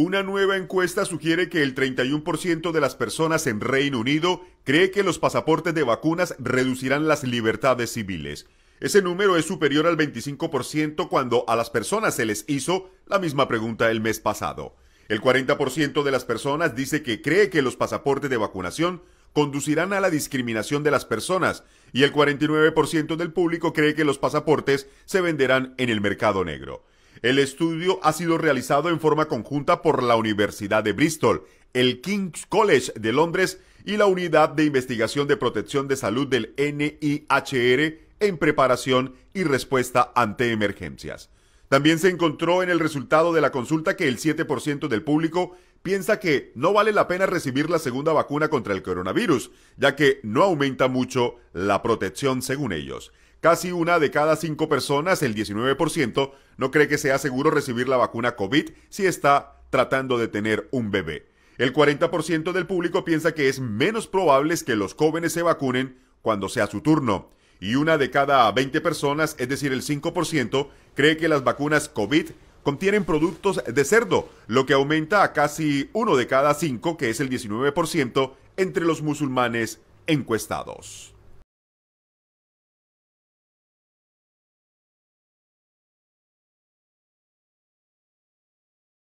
Una nueva encuesta sugiere que el 31% de las personas en Reino Unido cree que los pasaportes de vacunas reducirán las libertades civiles. Ese número es superior al 25% cuando a las personas se les hizo la misma pregunta el mes pasado. El 40% de las personas dice que cree que los pasaportes de vacunación conducirán a la discriminación de las personas y el 49% del público cree que los pasaportes se venderán en el mercado negro. El estudio ha sido realizado en forma conjunta por la Universidad de Bristol, el King's College de Londres y la Unidad de Investigación de Protección de Salud del NIHR en preparación y respuesta ante emergencias. También se encontró en el resultado de la consulta que el 7% del público piensa que no vale la pena recibir la segunda vacuna contra el coronavirus, ya que no aumenta mucho la protección según ellos. Casi una de cada cinco personas, el 19%, no cree que sea seguro recibir la vacuna COVID si está tratando de tener un bebé. El 40% del público piensa que es menos probable que los jóvenes se vacunen cuando sea su turno y una de cada 20 personas, es decir, el 5%, cree que las vacunas COVID contienen productos de cerdo, lo que aumenta a casi uno de cada cinco, que es el 19%, entre los musulmanes encuestados.